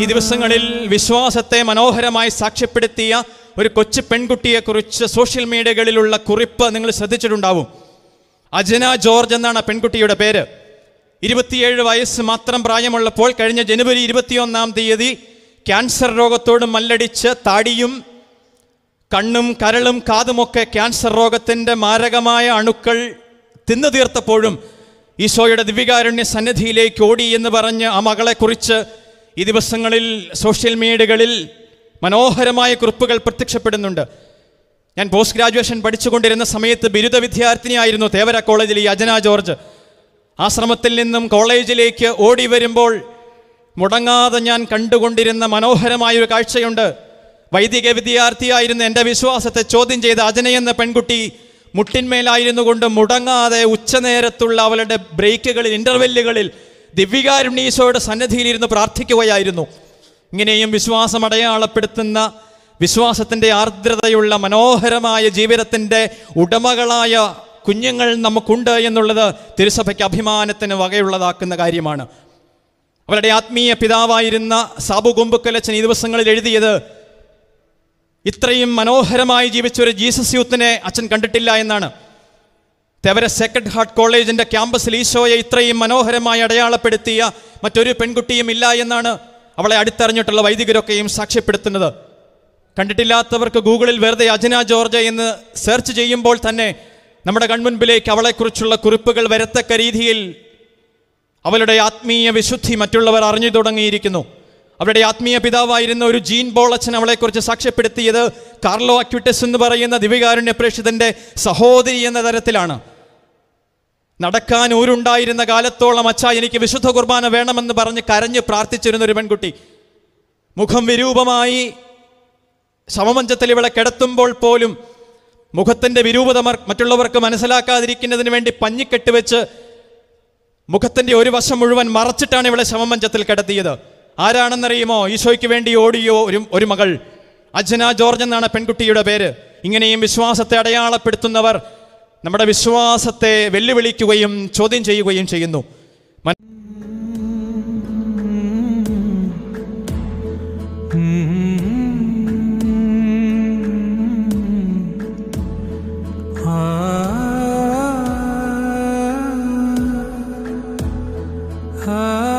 ഈ ദിവസങ്ങളിൽ വിശ്വാസത്തെ മനോഹരമായി സാക്ഷ്യപ്പെടുത്തിയ ഒരു കൊച്ചു പെൺകുട്ടിയെക്കുറിച്ച് സോഷ്യൽ മീഡിയകളിലുള്ള കുറിപ്പ് നിങ്ങൾ ശ്രദ്ധിച്ചിട്ടുണ്ടാവും അജന ജോർജ് എന്നാണ് പെൺകുട്ടിയുടെ പേര് ഇരുപത്തിയേഴ് വയസ്സ് മാത്രം പ്രായമുള്ളപ്പോൾ കഴിഞ്ഞ ജനുവരി ഇരുപത്തിയൊന്നാം തീയതി ക്യാൻസർ രോഗത്തോട് മല്ലടിച്ച് താടിയും കണ്ണും കരളും കാതുമൊക്കെ ക്യാൻസർ രോഗത്തിൻ്റെ മാരകമായ അണുക്കൾ തിന്നു തീർത്തപ്പോഴും ഈശോയുടെ ദിവ്യകാരുണ്യ സന്നിധിയിലേക്ക് ഓടി എന്ന് പറഞ്ഞ് ആ മകളെക്കുറിച്ച് ഈ ദിവസങ്ങളിൽ സോഷ്യൽ മീഡിയകളിൽ മനോഹരമായ കുറിപ്പുകൾ പ്രത്യക്ഷപ്പെടുന്നുണ്ട് ഞാൻ പോസ്റ്റ് ഗ്രാജുവേഷൻ പഠിച്ചുകൊണ്ടിരുന്ന സമയത്ത് ബിരുദ വിദ്യാർത്ഥിനിയായിരുന്നു തേവര കോളേജിലെ അജന ജോർജ് ആശ്രമത്തിൽ നിന്നും കോളേജിലേക്ക് ഓടി വരുമ്പോൾ മുടങ്ങാതെ ഞാൻ കണ്ടുകൊണ്ടിരുന്ന മനോഹരമായൊരു കാഴ്ചയുണ്ട് വൈദിക വിദ്യാർത്ഥിയായിരുന്ന എൻ്റെ വിശ്വാസത്തെ ചോദ്യം ചെയ്ത അജന എന്ന പെൺകുട്ടി മുട്ടിന്മേലായിരുന്നു കൊണ്ട് മുടങ്ങാതെ ഉച്ചനേരത്തുള്ള അവളുടെ ബ്രേക്കുകളിൽ ഇൻ്റർവെല്ലുകളിൽ ദിവ്യകാരുണ്യ ഈശോയുടെ സന്നദ്ധിയിലിരുന്ന് പ്രാർത്ഥിക്കുകയായിരുന്നു ഇങ്ങനെയും വിശ്വാസം അടയാളപ്പെടുത്തുന്ന വിശ്വാസത്തിൻ്റെ ആർദ്രതയുള്ള മനോഹരമായ ജീവിതത്തിൻ്റെ ഉടമകളായ കുഞ്ഞുങ്ങൾ നമുക്കുണ്ട് എന്നുള്ളത് തിരുസഭയ്ക്ക് അഭിമാനത്തിന് വകയുള്ളതാക്കുന്ന കാര്യമാണ് അവരുടെ ആത്മീയ പിതാവായിരുന്ന സാബു കുമ്പുക്കലച്ചൻ ഈ ദിവസങ്ങളിൽ എഴുതിയത് ഇത്രയും മനോഹരമായി ജീവിച്ച ഒരു ജീസസ് യൂത്തിനെ അച്ഛൻ കണ്ടിട്ടില്ല എന്നാണ് തെവര സെക്കൻഡ് ഹാർട്ട് കോളേജിൻ്റെ ക്യാമ്പസിൽ ഈശോയെ ഇത്രയും മനോഹരമായി അടയാളപ്പെടുത്തിയ മറ്റൊരു പെൺകുട്ടിയും ഇല്ല എന്നാണ് അവളെ അടുത്തറിഞ്ഞിട്ടുള്ള വൈദികരൊക്കെയും സാക്ഷ്യപ്പെടുത്തുന്നത് കണ്ടിട്ടില്ലാത്തവർക്ക് ഗൂഗിളിൽ വെറുതെ അജന ജോർജ എന്ന് സെർച്ച് ചെയ്യുമ്പോൾ തന്നെ നമ്മുടെ കൺമുൻപിലേക്ക് അവളെക്കുറിച്ചുള്ള കുറിപ്പുകൾ വരത്തക്ക രീതിയിൽ അവളുടെ ആത്മീയ വിശുദ്ധി മറ്റുള്ളവർ അറിഞ്ഞു തുടങ്ങിയിരിക്കുന്നു അവരുടെ ആത്മീയ പിതാവായിരുന്ന ഒരു ജീൻ ബോളച്ചൻ അവളെക്കുറിച്ച് സാക്ഷ്യപ്പെടുത്തിയത് കാർലോ അക്വിറ്റസ് എന്ന് പറയുന്ന ദിവികാരുണ്യ പ്രേക്ഷിതൻ്റെ സഹോദരി എന്ന തരത്തിലാണ് നടക്കാൻ ഊരുണ്ടായിരുന്ന കാലത്തോളം അച്ഛ എനിക്ക് വിശുദ്ധ കുർബാന വേണമെന്ന് പറഞ്ഞ് കരഞ്ഞ് പ്രാർത്ഥിച്ചിരുന്ന ഒരു പെൺകുട്ടി മുഖം വിരൂപമായി ശവമഞ്ചത്തിൽ ഇവിടെ കിടത്തുമ്പോൾ പോലും മുഖത്തിൻ്റെ വിരൂപത മറ്റുള്ളവർക്ക് മനസ്സിലാക്കാതിരിക്കുന്നതിന് വേണ്ടി പഞ്ഞിക്കെട്ട് വെച്ച് മുഖത്തിൻ്റെ ഒരു വശം മുഴുവൻ മറച്ചിട്ടാണ് ഇവിടെ ശവമഞ്ചത്തിൽ കിടത്തിയത് ആരാണെന്നറിയുമോ ഈശോയ്ക്ക് വേണ്ടി ഓടിയോ ഒരു ഒരു മകൾ അജ്ന ജോർജ് എന്നാണ് പെൺകുട്ടിയുടെ പേര് ഇങ്ങനെയും വിശ്വാസത്തെ അടയാളപ്പെടുത്തുന്നവർ നമ്മുടെ വിശ്വാസത്തെ വെല്ലുവിളിക്കുകയും ചോദ്യം ചെയ്യുകയും ചെയ്യുന്നു Ah